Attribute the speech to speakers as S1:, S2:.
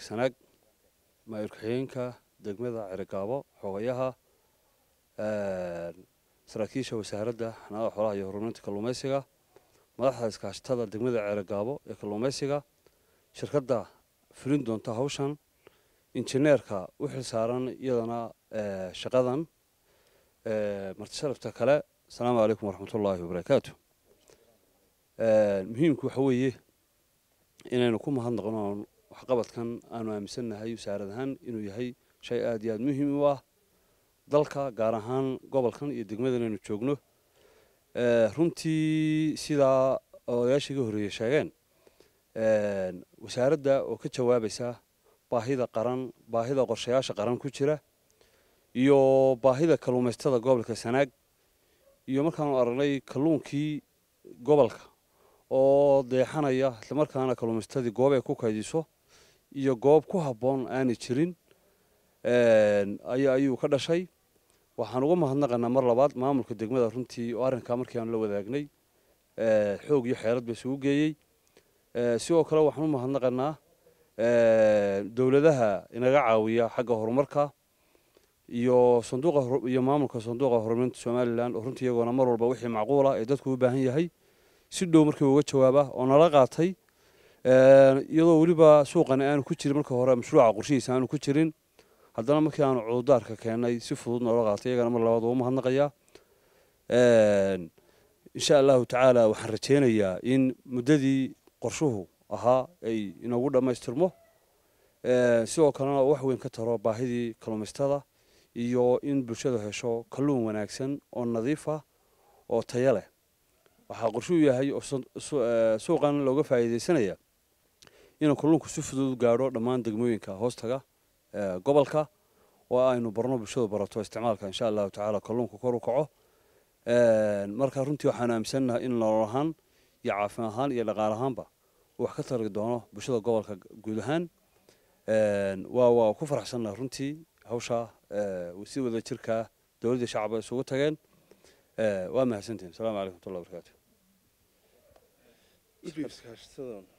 S1: sanaag maayir ku-xigeenka degmada ceregaabo xogayaha eh, saraakiisha wasaaradda xanaanada xoolaha iyo horumarinta kalluumaysiga madaxda iskaashatada degmada ceregaabo ee kalluumaysiga shirkadda fulin doonta hawshan injineerka u xil saaran iyadana eh, shaqadan eh, martisharafta kale asalaamu calaykum waraxmatullaahi wabarakaatu muhiimku waxa weeye inaynu ku mahadnaqoon waxqabadkan aanu aaminsannahay wasaarad ahaan inuu yahay shay aad iyo aad muhiim u ah dalka gaar ahaan gobolkan iyo degmadan aynu joogno eh, runtii sidaa odayaasha iga horreeyey sheegeen eh, wasaaradda oo ka jawaabaysa baahida qaran baahida qorshayaasha qaran ku jira iyo baahida kalluumaystada gobolka sanaag iyo markaanu aragnay kalluunkii gobolka oo deexanaya islamarkaana kalluumaystadii goob ku kaydiso iyo goob ku habboon aana jirin ayuu ka dhashay waxaan uga mahadnaqanaa mar labaad maamulka degmada runtii oo arrinkaa markii aanu la wadaagnay xoog iyo xeerad ba isugu geeyey sidoo kale waxaan u mahadnaqanaa dowladaha inaga caawiya xagga horumarka iyo sanduuqa iyo maamulka sanduuqa horumarinta somalilan oo runtii iyagoona mar walba wixii macquula ee dadku u baahan yahay si dhow markii uga jawaaba oo nala qaatay iyadoo weliba suuqan aanu ku jirin marka hore mashruuca qorshihiisa aanu ku jirin haddana markii aanu cududaarka keennay si fudud noola qaatay iyagana mar labaad uuma hadnaqaya insha allahu tacaala waxaan rajaynayaa in muddadii qorshuhu ahaa ay inoogu dhammaystirmo sidoo kalena oo wax weyn ka taro baahidii kalluumaystada iyo in bulshadu hesho kalluun wanaagsan oo nadiif ah oo taya leh waxaa qorshuhu yahay suuqan looga faa'iidaysanaya inuu kalluunku si fudud gaadho dhammaan degmooyinka hoostaga gobolka oo aynu barno bulshadu barato isticmaalka insha allahu tacaala kalluunka kor u kaco marka runtii waxaan aaminsannahay in nolol ahaan iyo caafimaad ahaan iyo dhaqaal ahaanba wax ka targi doono bulshada gobolka guud ahaan waa waa ku faraxsannahay runtii hawsha si wada jirkaa dowladda shacabka isugu tageen waa mahadsantihin asalaamu calaykum watullahi wabarakaatu